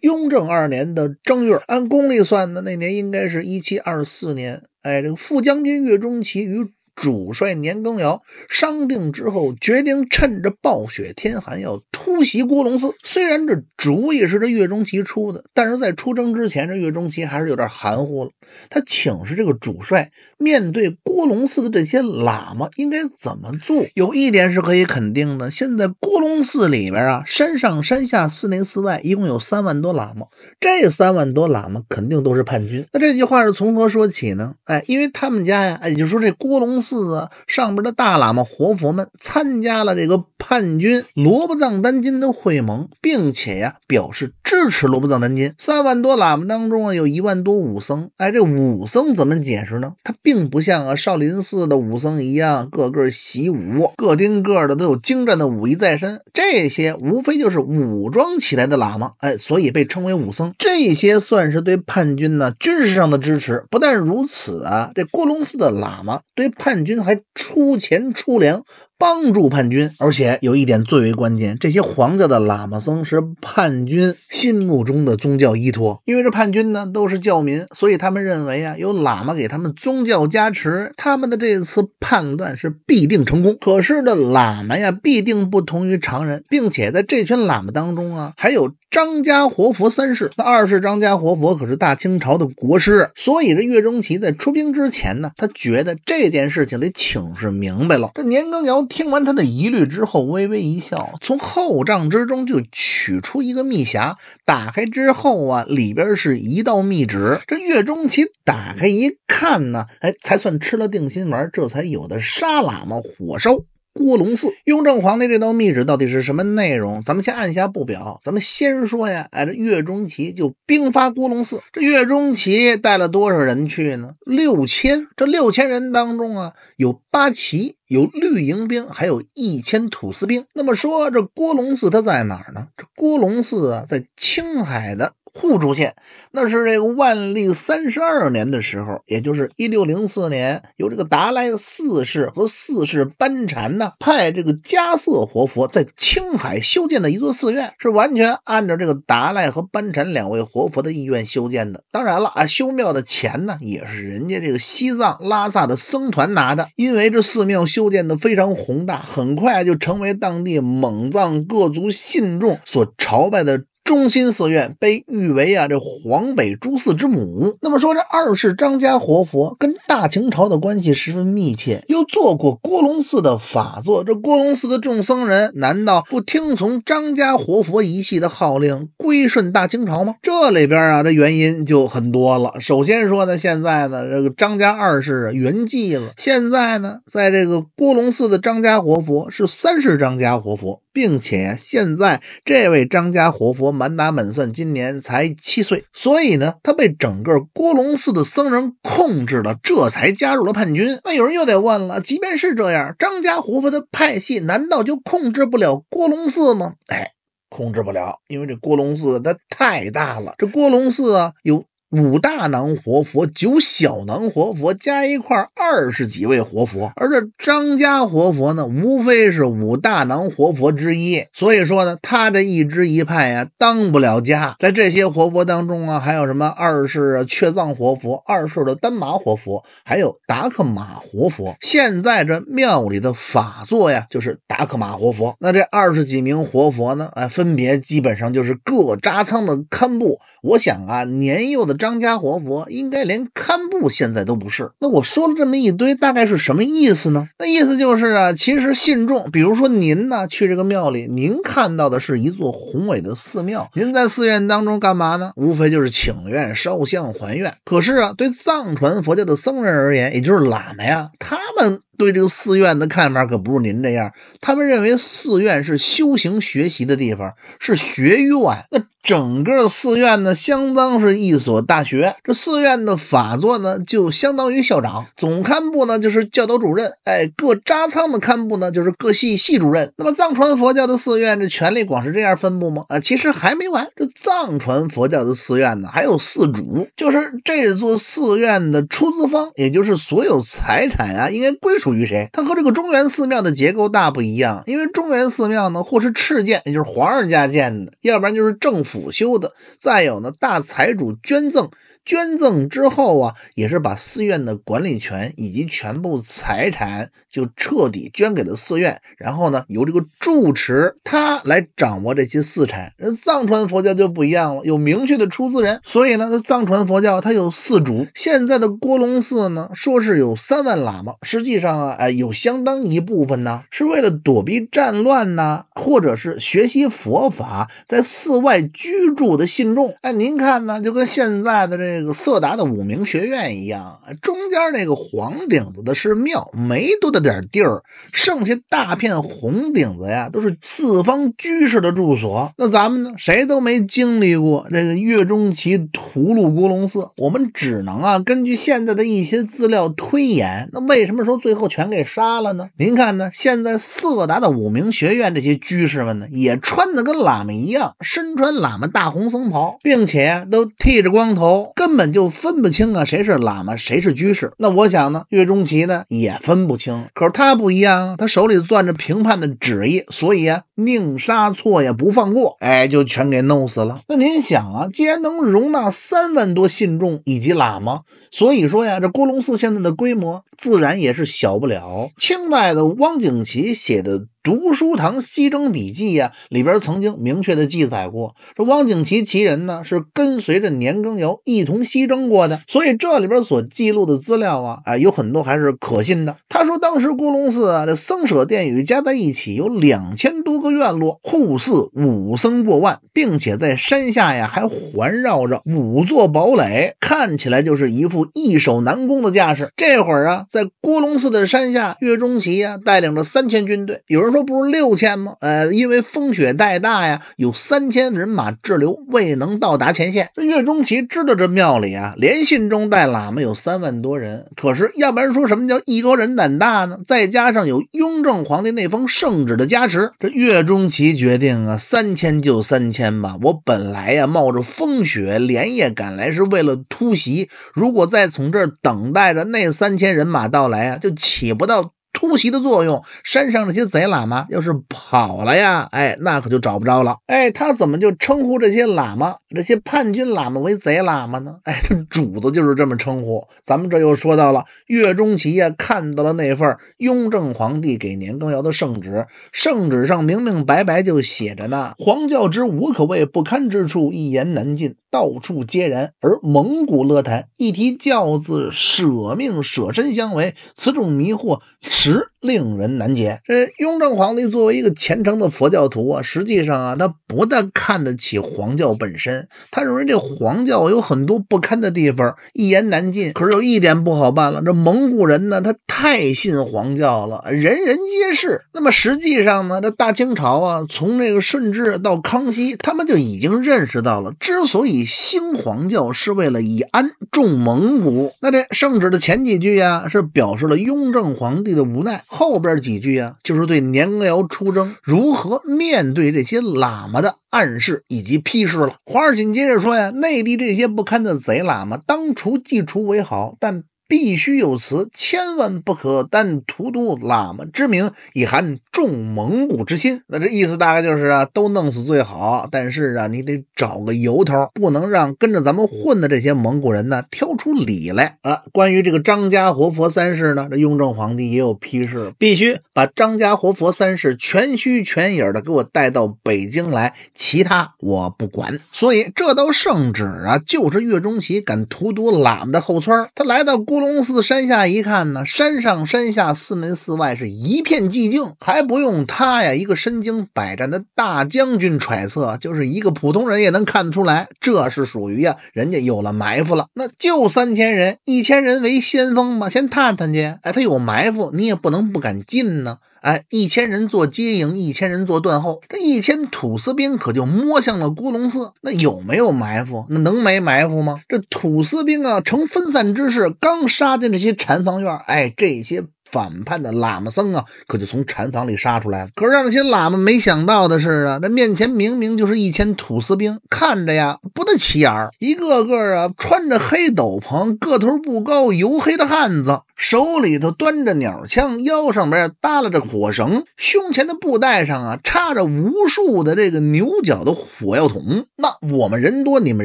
雍正二年的正月，按公历算的那年应该是一七二四年。哎，这个副将军岳钟琪于。主帅年羹尧商定之后，决定趁着暴雪天寒要突袭郭隆寺。虽然这主意是这岳钟琪出的，但是在出征之前，这岳钟琪还是有点含糊了。他请示这个主帅面对郭隆寺的这些喇嘛应该怎么做？有一点是可以肯定的，现在郭隆寺里面啊，山上山下寺内寺外一共有三万多喇嘛，这三万多喇嘛肯定都是叛军。那这句话是从何说起呢？哎，因为他们家呀，哎，就说这郭隆。寺啊，上边的大喇嘛活佛们参加了这个叛军罗布藏丹津的会盟，并且呀表示支持罗布藏丹津。三万多喇嘛当中啊，有一万多武僧。哎，这武僧怎么解释呢？他并不像啊少林寺的武僧一样，个个习武，个丁个的都有精湛的武艺在身。这些无非就是武装起来的喇嘛，哎，所以被称为武僧。这些算是对叛军呢军事上的支持。不但如此啊，这郭龙寺的喇嘛对叛。叛军还出钱出粮帮助叛军，而且有一点最为关键，这些皇家的喇嘛僧是叛军心目中的宗教依托。因为这叛军呢都是教民，所以他们认为啊，有喇嘛给他们宗教加持，他们的这次叛乱是必定成功。可是这喇嘛呀，必定不同于常人，并且在这群喇嘛当中啊，还有张家活佛三世。那二世张家活佛可是大清朝的国师，所以这岳钟琪在出兵之前呢，他觉得这件事。就得请示明白了。这年羹尧听完他的疑虑之后，微微一笑，从后帐之中就取出一个密匣，打开之后啊，里边是一道密旨。这岳钟琪打开一看呢，哎，才算吃了定心丸，这才有的杀喇嘛火烧。郭龙寺，雍正皇帝这道密旨到底是什么内容？咱们先按下不表，咱们先说呀。哎，这岳钟琪就兵发郭龙寺，这岳钟琪带了多少人去呢？六千。这六千人当中啊，有八旗，有绿营兵，还有一千土司兵。那么说这郭龙寺它在哪儿呢？这郭龙寺啊，在青海的。互助县，那是这个万历三十二年的时候，也就是一六零四年，由这个达赖四世和四世班禅呢派这个加瑟活佛在青海修建的一座寺院，是完全按照这个达赖和班禅两位活佛的意愿修建的。当然了啊，修庙的钱呢，也是人家这个西藏拉萨的僧团拿的，因为这寺庙修建的非常宏大，很快就成为当地蒙藏各族信众所朝拜的。中心寺院被誉为啊这黄北诸寺之母。那么说这二世张家活佛跟大清朝的关系十分密切，又做过郭龙寺的法座。这郭龙寺的众僧人难道不听从张家活佛一系的号令，归顺大清朝吗？这里边啊这原因就很多了。首先说呢，现在呢这个张家二世圆寂了，现在呢在这个郭龙寺的张家活佛是三世张家活佛，并且现在这位张家活佛。满打满算今年才七岁，所以呢，他被整个郭龙寺的僧人控制了，这才加入了叛军。那有人又得问了：即便是这样，张家胡服的派系难道就控制不了郭龙寺吗？哎，控制不了，因为这郭龙寺它太大了。这郭龙寺啊，有。五大囊活佛、九小囊活佛加一块二十几位活佛，而这张家活佛呢，无非是五大囊活佛之一。所以说呢，他这一支一派啊，当不了家。在这些活佛当中啊，还有什么二世啊却藏活佛、二世的丹麻活佛，还有达克玛活佛。现在这庙里的法座呀，就是达克玛活佛。那这二十几名活佛呢，啊，分别基本上就是各扎仓的堪布。我想啊，年幼的。张家活佛应该连堪布现在都不是。那我说了这么一堆，大概是什么意思呢？那意思就是啊，其实信众，比如说您呢，去这个庙里，您看到的是一座宏伟的寺庙。您在寺院当中干嘛呢？无非就是请愿、烧香、还愿。可是啊，对藏传佛教的僧人而言，也就是喇嘛呀，他们对这个寺院的看法可不是您这样。他们认为寺院是修行学习的地方，是学院。那。整个寺院呢，相当是一所大学。这寺院的法座呢，就相当于校长；总堪布呢，就是教导主任。哎，各扎仓的堪布呢，就是各系系主任。那么藏传佛教的寺院，这权力广是这样分布吗？啊，其实还没完。这藏传佛教的寺院呢，还有寺主，就是这座寺院的出资方，也就是所有财产啊，应该归属于谁？它和这个中原寺庙的结构大不一样，因为中原寺庙呢，或是敕建，也就是皇上家建的，要不然就是政府。辅修的，再有呢，大财主捐赠。捐赠之后啊，也是把寺院的管理权以及全部财产就彻底捐给了寺院，然后呢，由这个住持他来掌握这些寺产。那藏传佛教就不一样了，有明确的出资人，所以呢，藏传佛教它有寺主。现在的郭龙寺呢，说是有三万喇嘛，实际上啊，哎，有相当一部分呢是为了躲避战乱呐，或者是学习佛法在寺外居住的信众。哎，您看呢，就跟现在的这。这个色达的五明学院一样，中间那个黄顶子的是庙，没多大点地儿，剩下大片红顶子呀，都是四方居士的住所。那咱们呢，谁都没经历过这个岳中琪屠戮古龙寺，我们只能啊，根据现在的一些资料推演。那为什么说最后全给杀了呢？您看呢，现在色达的五明学院这些居士们呢，也穿的跟喇嘛一样，身穿喇嘛大红僧袍，并且都剃着光头。根本就分不清啊，谁是喇嘛，谁是居士。那我想呢，岳钟琪呢也分不清，可是他不一样啊，他手里攥着评判的旨意，所以啊，宁杀错也不放过，哎，就全给弄死了。那您想啊，既然能容纳三万多信众以及喇嘛，所以说呀，这郭隆寺现在的规模自然也是小不了。清代的汪景祺写的。《读书堂西征笔记》呀，里边曾经明确的记载过，说汪景祺其人呢是跟随着年羹尧一同西征过的，所以这里边所记录的资料啊，哎，有很多还是可信的。他说，当时孤龙寺啊，这僧舍殿宇加在一起有两千多个院落，护寺武僧过万，并且在山下呀还环绕着五座堡垒，看起来就是一副易守难攻的架势。这会儿啊，在孤龙寺的山下，岳钟琪呀带领着三千军队，有人。说不是六千吗？呃，因为风雪太大呀，有三千人马滞留，未能到达前线。这岳钟琪知道这庙里啊，连信中带喇嘛有三万多人。可是，要不然说什么叫艺高人胆大呢？再加上有雍正皇帝那封圣旨的加持，这岳钟琪决定啊，三千就三千吧。我本来呀，冒着风雪连夜赶来是为了突袭，如果再从这儿等待着那三千人马到来啊，就起不到。突袭的作用，山上那些贼喇嘛要是跑了呀，哎，那可就找不着了。哎，他怎么就称呼这些喇嘛、这些叛军喇嘛为贼喇嘛呢？哎，主子就是这么称呼。咱们这又说到了岳钟琪呀，看到了那份雍正皇帝给年羹尧的圣旨，圣旨上明明白白就写着呢：皇教之无可谓不堪之处，一言难尽，到处皆然，而蒙古乐坛一提教字，舍命舍身相为，此种迷惑。十令人难解。这雍正皇帝作为一个虔诚的佛教徒啊，实际上啊，他不但看得起黄教本身，他认为这黄教有很多不堪的地方，一言难尽。可是有一点不好办了，这蒙古人呢，他太信黄教了，人人皆是。那么实际上呢，这大清朝啊，从这个顺治到康熙，他们就已经认识到了，之所以兴黄教是为了以安众蒙古。那这圣旨的前几句呀，是表示了雍正皇帝的无奈。后边几句啊，就是对年羹尧出征如何面对这些喇嘛的暗示以及批示了。皇上紧接着说呀，内地这些不堪的贼喇嘛，当除即除为好，但。必须有词，千万不可单荼毒喇嘛之名，以含众蒙古之心。那这意思大概就是啊，都弄死最好。但是啊，你得找个由头，不能让跟着咱们混的这些蒙古人呢挑出理来啊。关于这个张家活佛三世呢，这雍正皇帝也有批示，必须把张家活佛三世全虚全影的给我带到北京来，其他我不管。所以这道圣旨啊，就是岳钟琪敢荼毒喇嘛的后村他来到国。乌龙寺山下一看呢，山上山下寺门寺外是一片寂静，还不用他呀，一个身经百战的大将军揣测，就是一个普通人也能看得出来，这是属于呀，人家有了埋伏了，那就三千人，一千人为先锋嘛，先探探去。哎，他有埋伏，你也不能不敢进呢。哎，一千人做接应，一千人做断后，这一千土司兵可就摸向了郭龙寺。那有没有埋伏？那能没埋伏吗？这土司兵啊，呈分散之势，刚杀进这些禅房院，哎，这些反叛的喇嘛僧啊，可就从禅房里杀出来。了。可让这些喇嘛没想到的是啊，那面前明明就是一千土司兵，看着呀，不得起眼儿，一个个啊，穿着黑斗篷，个头不高，黝黑的汉子。手里头端着鸟枪，腰上边耷拉着火绳，胸前的布袋上啊插着无数的这个牛角的火药桶。那我们人多，你们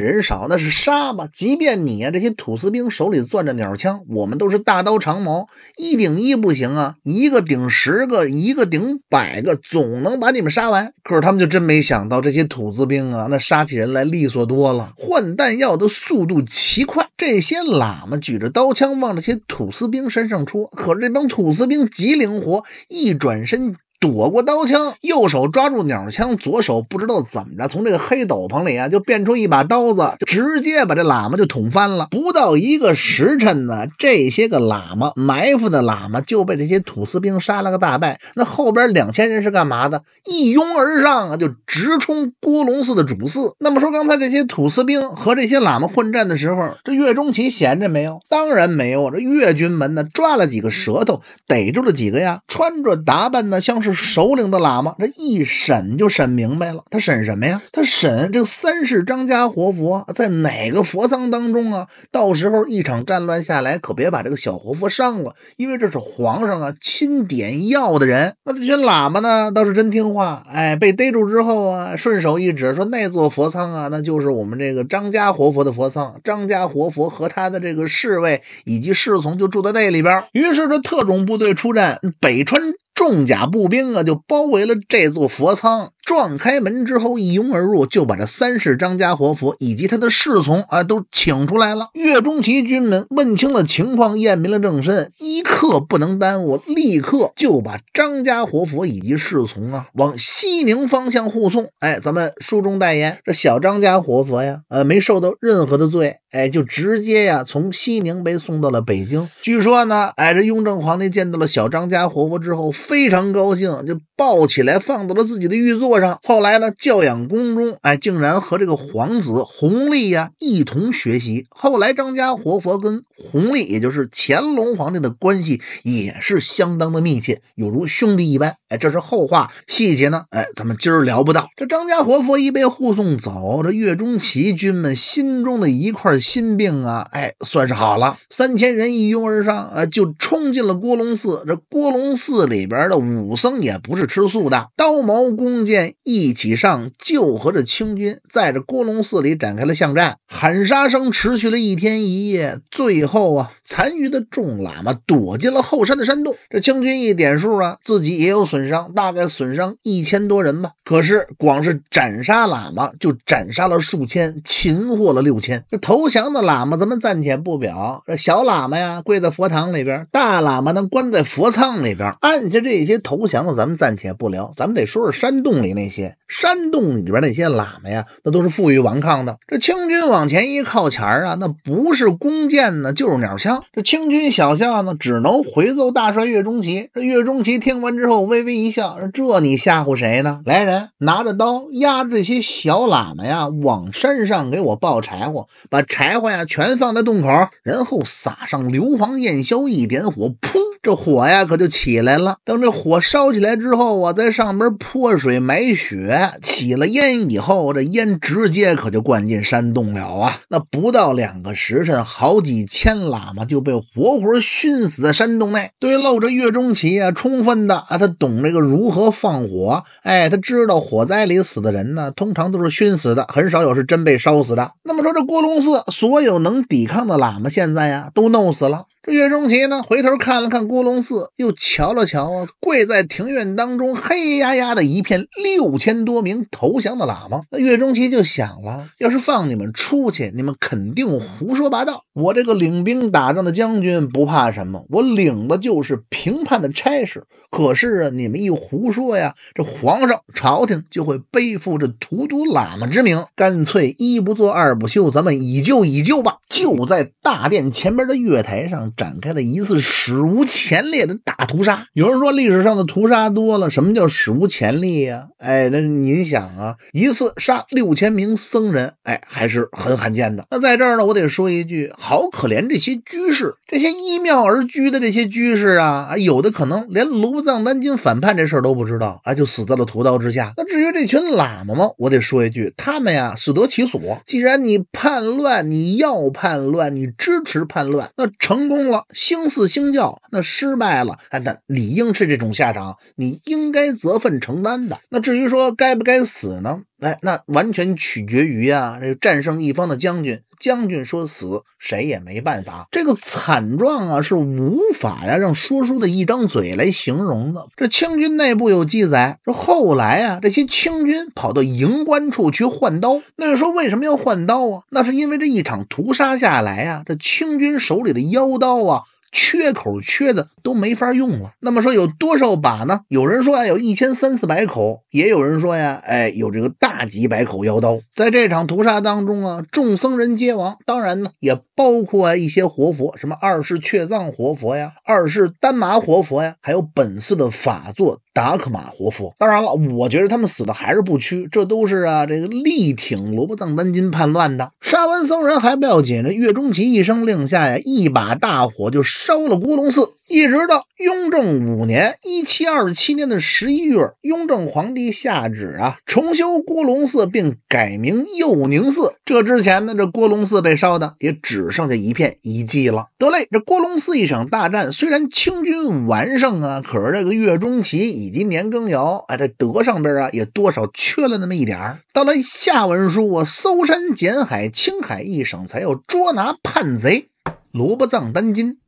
人少，那是杀吧。即便你啊这些土司兵手里攥着鸟枪，我们都是大刀长矛，一顶一不行啊，一个顶十个，一个顶百个，总能把你们杀完。可是他们就真没想到，这些土司兵啊，那杀起人来利索多了，换弹药的速度奇快。这些喇嘛举着刀枪，望着些土司兵。身上戳，可这帮土司兵极灵活，一转身。躲过刀枪，右手抓住鸟枪，左手不知道怎么着，从这个黑斗篷里啊，就变出一把刀子，就直接把这喇嘛就捅翻了。不到一个时辰呢，这些个喇嘛埋伏的喇嘛就被这些土司兵杀了个大败。那后边两千人是干嘛的？一拥而上啊，就直冲郭龙寺的主寺。那么说，刚才这些土司兵和这些喇嘛混战的时候，这岳钟琪闲着没有？当然没有啊！这岳军门呢，抓了几个舌头，逮住了几个呀，穿着打扮呢，像是。首领的喇嘛，这一审就审明白了。他审什么呀？他审这三世张家活佛在哪个佛仓当中啊？到时候一场战乱下来，可别把这个小活佛伤了，因为这是皇上啊亲点要的人。那这些喇嘛呢，倒是真听话。哎，被逮住之后啊，顺手一指，说那座佛仓啊，那就是我们这个张家活佛的佛仓。张家活佛和他的这个侍卫以及侍从就住在那里边。于是这特种部队出战北川。重甲步兵啊，就包围了这座佛仓。撞开门之后，一拥而入，就把这三世张家活佛以及他的侍从啊，都请出来了。岳钟琪军门问清了情况，验明了正身，一刻不能耽误，立刻就把张家活佛以及侍从啊，往西宁方向护送。哎，咱们书中代言，这小张家活佛呀，呃，没受到任何的罪，哎，就直接呀，从西宁被送到了北京。据说呢，哎，这雍正皇帝见到了小张家活佛之后，非常高兴，就。抱起来放到了自己的玉座上，后来呢，教养宫中，哎，竟然和这个皇子弘历呀一同学习。后来，张家活佛跟弘历，也就是乾隆皇帝的关系也是相当的密切，有如兄弟一般。哎，这是后话，细节呢，哎，咱们今儿聊不到。这张家活佛一被护送走，这岳中琪军们心中的一块心病啊，哎，算是好了。三千人一拥而上，啊，就冲进了郭龙寺。这郭龙寺里边的武僧也不是。吃素的刀矛弓箭一起上，就和这清军在这郭龙寺里展开了巷战，喊杀声持续了一天一夜，最后啊。残余的众喇嘛躲进了后山的山洞。这将军一点数啊，自己也有损伤，大概损伤一千多人吧。可是光是斩杀喇嘛，就斩杀了数千，擒获了六千。这投降的喇嘛咱们暂且不表。这小喇嘛呀，跪在佛堂里边；大喇嘛呢，关在佛仓里边。按下这些投降的，咱们暂且不聊。咱们得说说山洞里那些。山洞里边那些喇嘛呀，那都是负隅顽抗的。这清军往前一靠前啊，那不是弓箭呢，就是鸟枪。这清军小校呢，只能回奏大帅岳钟琪。这岳钟琪听完之后微微一笑，说：“这你吓唬谁呢？来人，拿着刀压着这些小喇嘛呀，往山上给我抱柴火，把柴火呀全放在洞口，然后撒上硫磺焰硝，一点火，噗，这火呀可就起来了。等这火烧起来之后我在上面泼水埋雪。”起了烟以后，这烟直接可就灌进山洞了啊！那不到两个时辰，好几千喇嘛就被活活熏死在山洞内。对，露着月中旗啊，充分的啊，他懂这个如何放火。哎，他知道火灾里死的人呢，通常都是熏死的，很少有是真被烧死的。那么说，这郭隆寺所有能抵抗的喇嘛，现在呀，都弄死了。这岳钟琪呢，回头看了看郭龙寺，又瞧了瞧啊，跪在庭院当中黑压压的一片六千多名投降的喇嘛。那岳钟琪就想了：，要是放你们出去，你们肯定胡说八道。我这个领兵打仗的将军不怕什么，我领的就是平叛的差事。可是啊，你们一胡说呀，这皇上、朝廷就会背负着荼毒喇嘛之名。干脆一不做二不休，咱们以旧以旧吧，就在大殿前边的月台上。展开了一次史无前例的大屠杀。有人说历史上的屠杀多了，什么叫史无前例呀？哎，那您想啊，一次杀六千名僧人，哎，还是很罕见的。那在这儿呢，我得说一句，好可怜这些居士，这些依庙而居的这些居士啊，有的可能连卢藏丹金反叛这事儿都不知道，啊，就死在了屠刀之下。那至于这群喇嘛嘛，我得说一句，他们呀，死得其所。既然你叛乱，你要叛乱，你支持叛乱，那成功。了兴四兴教，那失败了，哎，那理应是这种下场，你应该责份承担的。那至于说该不该死呢？哎，那完全取决于啊，这战胜一方的将军，将军说死，谁也没办法。这个惨状啊，是无法呀让说书的一张嘴来形容的。这清军内部有记载，说后来啊，这些清军跑到营官处去换刀。那就说为什么要换刀啊？那是因为这一场屠杀下来啊，这清军手里的腰刀啊。缺口缺的都没法用了，那么说有多少把呢？有人说呀，有一千三四百口，也有人说呀，哎，有这个大几百口妖刀。在这场屠杀当中啊，众僧人皆亡，当然呢，也包括啊一些活佛，什么二世却藏活佛呀，二世丹麻活佛呀，还有本寺的法座。达克玛活佛，当然了，我觉得他们死的还是不屈，这都是啊，这个力挺罗布藏丹金叛乱的。杀完僧人还不要紧，呢，岳钟琪一声令下呀，一把大火就烧了古龙寺。一直到雍正五年（一七二七年）的十一月，雍正皇帝下旨啊，重修郭隆寺，并改名佑宁寺。这之前呢，这郭隆寺被烧的也只剩下一片遗迹了。得嘞，这郭隆寺一场大战，虽然清军完胜啊，可是这个岳钟琪以及年羹尧，哎，在德上边啊，也多少缺了那么一点儿。到了下文书啊，搜山捡海，青海一省才要捉拿叛贼萝卜藏丹津。